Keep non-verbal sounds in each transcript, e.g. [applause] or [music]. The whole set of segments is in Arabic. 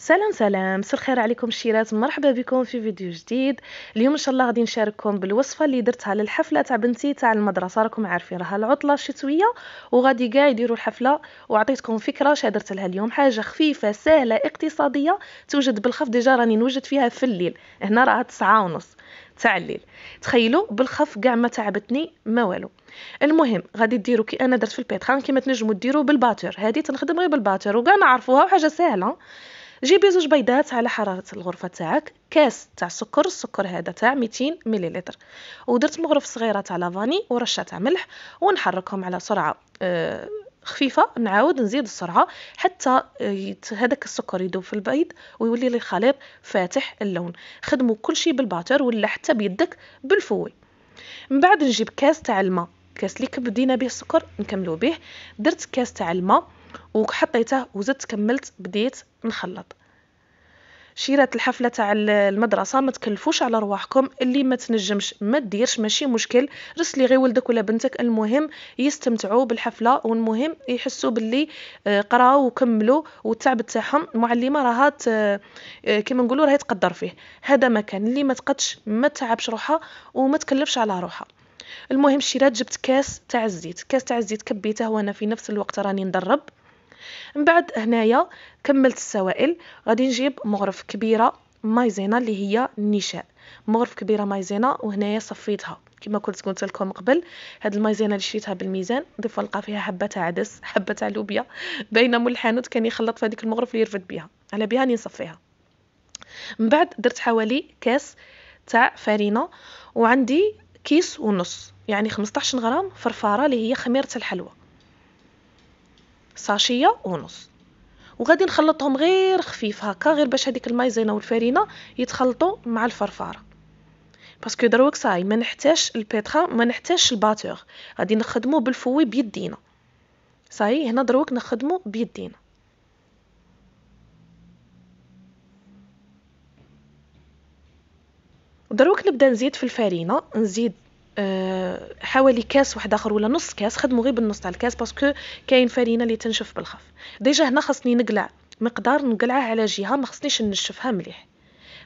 سلام سلام مساء الخير عليكم الشيرات مرحبا بكم في فيديو جديد اليوم ان شاء الله غادي نشارككم بالوصفه اللي درتها للحفله تاع بنتي تاع المدرسه راكم عارفين راها العطله الشتويه وغادي كاع يديروا الحفله وعطيتكم فكره اش درت لها اليوم حاجه خفيفه سهله اقتصاديه توجد بالخف ديجا راني نوجد فيها في الليل هنا راها تسعة ونص تاع الليل تخيلوا بالخف كاع ما تعبتني ما والو المهم غادي ديروا كي انا درت في البيتخان كيما تنجموا ديروا بالباتر هذه تنخدم غير بالباتر وكاع نعرفوها وحاجه سهله جيبي زوج بيضات على حراره الغرفه تاعك كاس تاع السكر السكر هذا تاع 200 مليلتر ودرت مغرف صغيره تاع لافاني ورشه تاع ملح ونحركهم على سرعه آه، خفيفه نعاود نزيد السرعه حتى آه، هذاك السكر يدوب في البيض ويولي لي الخليط فاتح اللون خدموا كل شيء بالباتر ولا حتى بيدك بالفوي من بعد نجيب كاس تاع الماء كاس اللي كبدينا به السكر نكملو به درت كاس تاع الماء وحطيته وزدت كملت بديت نخلط شيرات الحفله تاع المدرسه ما تكلفوش على رواحكم اللي ما تنجمش ما تديرش ماشي مشكل رسلي غير ولدك ولا بنتك المهم يستمتعوا بالحفله والمهم يحسوا باللي آه، قراو وكملوا والتعب تاعهم المعلمه راها آه، كيما نقولوا راهي تقدر فيه هذا مكان اللي ما تقدش ما تعبش روحها وما تكلفش على روحها المهم شريت جبت كاس تاع الزيت كاس تاع الزيت كبيته وانا في نفس الوقت راني ندرب من بعد هنايا كملت السوائل غادي نجيب مغرف كبيره مايزينا اللي هي النشاء مغرف كبيره مايزينا وهنايا صفيتها كما كنت قلت لكم قبل هاد المايزينا اللي شريتها بالميزان ضيف لقى فيها حبه تاع عدس [laughs] حبه تاع لوبيا باينه مول الحانوت كان يخلط في هذيك المغرف اللي يرفد بها على بها نصفيها من بعد درت حوالي كاس تاع فارينه وعندي كيس ونص يعني 15 غرام فرفاره اللي هي خميره الحلوى ساشيه ونص وغادي نخلطهم غير خفيف هكا غير باش هذيك المايزينا والفرينه يتخلطوا مع الفرفاره باسكو دروك صاي ما نحتاج البيتخا ما نحتاجش الباتور غادي نخدمو بالفوي بيدينا صاي هنا دروك نخدمو بيدينا ودروك نبدا نزيد في الفرينه نزيد آه، حوالي كاس واحد اخر ولا نص كاس خدموا غير بالنص تاع الكاس باسكو كاين فرينه اللي تنشف بالخف ديجا هنا خصني نقلع مقدار نقلعه على جهه ما خصنيش نشفها مليح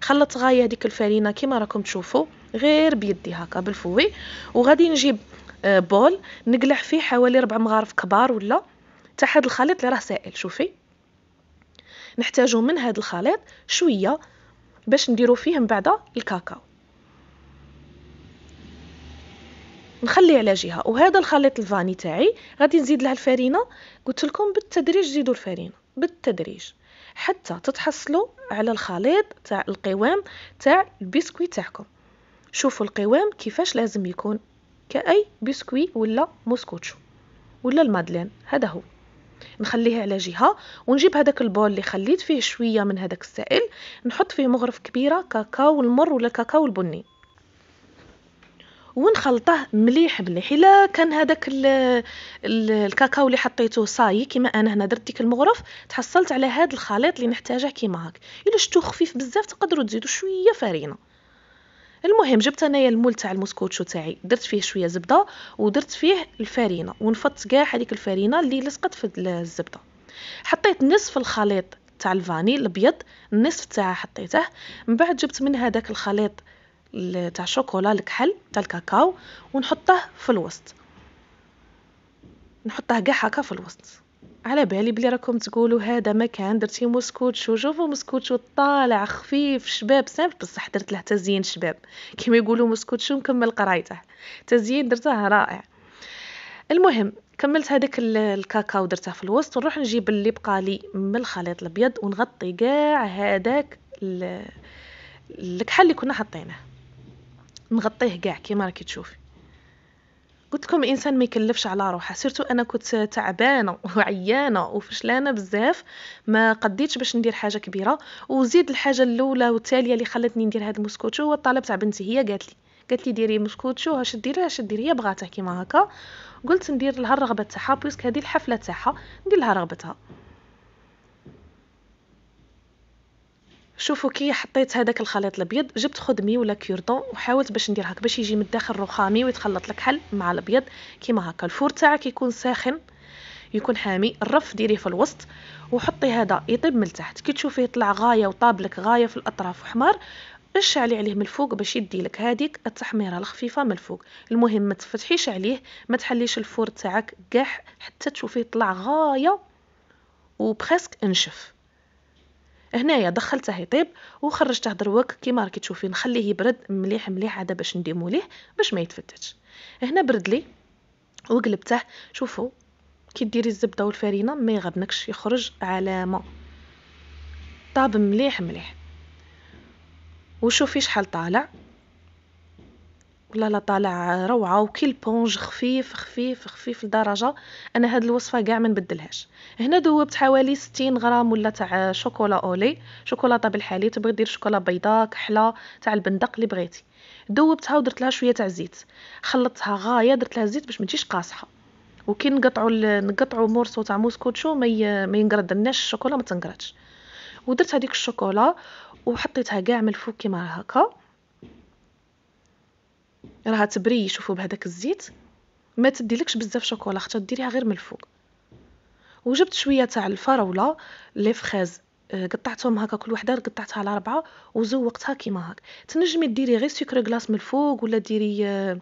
خلط غايه هذيك الفرينه كيما راكم تشوفوا غير بيدي هكا بالفوي وغادي نجيب آه، بول نقلع فيه حوالي ربع مغارف كبار ولا تاع هذا الخليط اللي راه سائل شوفي نحتاجو من هذا الخليط شويه باش نديرو فيه من بعد الكاكاو نخلي على جهه وهذا الخليط الفاني تاعي غادي نزيد لها الفرينه قلت لكم بالتدريج زيدوا الفرينه بالتدريج حتى تتحصلوا على الخليط تاع القوام تاع البسكوي تاعكم شوفوا القوام كيفاش لازم يكون كأي بسكوي ولا موسكوتشو ولا المادلين هذا هو نخليه على جهه ونجيب هذاك البول اللي خليت فيه شويه من هذاك السائل نحط فيه مغرف كبيره كاكاو المر ولا كاكاو البني ونخلطه مليح مليح الا كان هذاك الكاكاو اللي حطيته صاي كما انا هنا درت ديك المغرف تحصلت على هذا الخليط اللي نحتاجه كيما هاك الا شتو خفيف بزاف تقدروا تزيدوا شويه فرينه المهم جبت انايا المول تاع الموسكوتشو تاعي درت فيه شويه زبده ودرت فيه الفرينه ونفضت كاع هذيك الفرينه اللي لصقت في الزبده حطيت نصف الخليط تاع الفاني الابيض النصف تاعه حطيته من بعد جبت من هذاك الخليط تاع الشوكولا الكحل تاع الكاكاو ونحطه في الوسط نحطه كاع هكا في الوسط على بالي بلي راكم تقولوا هذا مكان درتي موسكوتشو شوفوا موسكوتشو طالع خفيف شباب سامف بصح درت له تزيين شباب كيما يقولوا موسكوتشو مكمل قرايته تزيين درته رائع المهم كملت هذاك الكاكاو درته في الوسط ونروح نجيب اللي بقى لي من الخليط الابيض ونغطي كاع هذاك الكحل اللي كنا حطيناه نغطيه كاع كيما راكي تشوفي قلت لكم الانسان ما يكلفش على روحه سيرتو انا كنت تعبانه وعيانه وفشلانه بزاف ما قديتش باش ندير حاجه كبيره وزيد الحاجه الاولى والتاليه اللي خلتني ندير هذا المسكوتشو هو الطلب تاع بنتي هي قالت لي قالت لي ديري مسكوتشو اش ديري اش ديري هي بغاتها كيما هكا قلت ندير لها الرغبه تاعها بويسك هذه الحفله تاعها ندير لها رغبتها شوفوا كي حطيت هذاك الخليط الابيض جبت خدمي ولا كيردون وحاولت باش ندير هكا باش يجي من الداخل رخامي ويتخلط حل مع الابيض كيما هكا الفور تاعك يكون ساخن يكون حامي الرف ديريه في الوسط وحطي هذا يطيب من التحت كي تشوفيه طلع غايه وطابلك غايه في الاطراف وحمار اشعلي عليه من الفوق باش يدي لك هذيك التحميره الخفيفه من الفوق المهم ما تفتحيش عليه ما تحليش الفور تاعك قاع حتى تشوفيه طلع غايه وبريسك انشف هنايا دخلته يطيب وخرجته دروك كيما راكي تشوفي نخليه يبرد مليح مليح عاد باش نديمو ليه باش ما يتفتتش هنا برد لي وقلبته شوفوا كي ديري الزبده والفرينه ما يغبنكش يخرج علامه طاب مليح مليح وشوفي شحال طالع والله لا طالع روعه بونج خفيف خفيف خفيف لدرجه انا هاد الوصفه كاع ما نبدلهاش هنا دوبت حوالي 60 غرام ولا تاع شوكولا اولي شوكولاطه بالحليب تبغي دير شوكولا بيضاء كحله تاع البندق اللي بغيتي دوبتها ودرت لها شويه تاع زيت خلطتها غايه درت لها الزيت باش ما تجيش قاصحه وكي نقطعوا نقطعوا مورسو تاع موسكوتشو ما ما ينقردناش الشوكولا ما تنقردش ودرت هذيك الشوكولا وحطيتها كاع من الفوق كيما هكا راها تبري شوفوا بهذاك الزيت ما تديلكش بزاف شوكولا حتى ديريها غير من الفوق وجبت شويه تاع الفراوله لي فخاز آه، قطعتهم هكا كل وحده قطعتها على اربعه وزوقتها كيما هاك تنجمي ديري غير سكر غلاس من الفوق ولا ديري آه،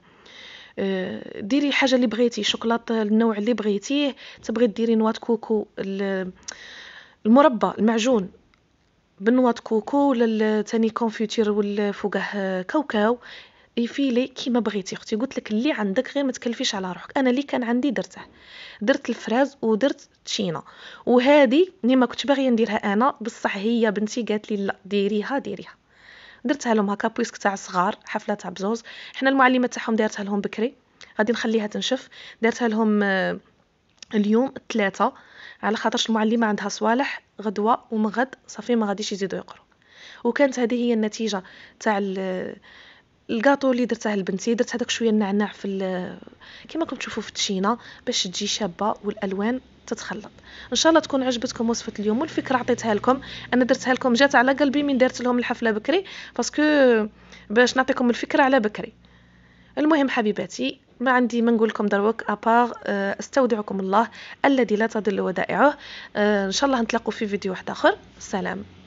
آه، ديري حاجه اللي بغيتي شوكولاط النوع اللي بغيتيه تبغي ديري نواه كوكو المربى المعجون بنوات كوكو ولا تاني كونفيتير والفوقه كاوكاو يفيلي كيما بغيتي اختي قلت لك اللي عندك غير ما تكلفيش على روحك انا اللي كان عندي درته درت الفراز ودرت تشينا وهذه اللي ما كنت باغيه نديرها انا بصح هي بنتي قالت لي لا ديريها ديريها درتها لهم هكا بويسك تاع صغار حفله تاع بزوز حنا المعلمه تاعهم دارتها لهم بكري غادي نخليها تنشف دارتها لهم آه، اليوم ثلاثة على خاطرش المعلمه عندها صوالح غدوه ومن غد صافي ما غاديش يزيدوا يقروا وكانت هذه هي النتيجه تاع الكاطو اللي درته لبنتي درت هذاك شويه النعناع في كما راكم تشوفوا في التشينه باش تجي شابه والالوان تتخلط ان شاء الله تكون عجبتكم وصفه اليوم والفكره عطيتها لكم انا درتها لكم جات على قلبي من درت لهم الحفله بكري باسكو باش نعطيكم الفكره على بكري المهم حبيباتي ما عندي ما نقول لكم دروك ابار آه، استودعكم الله الذي لا تضل ودائعه آه، ان شاء الله نتلاقوا في فيديو واحد اخر سلام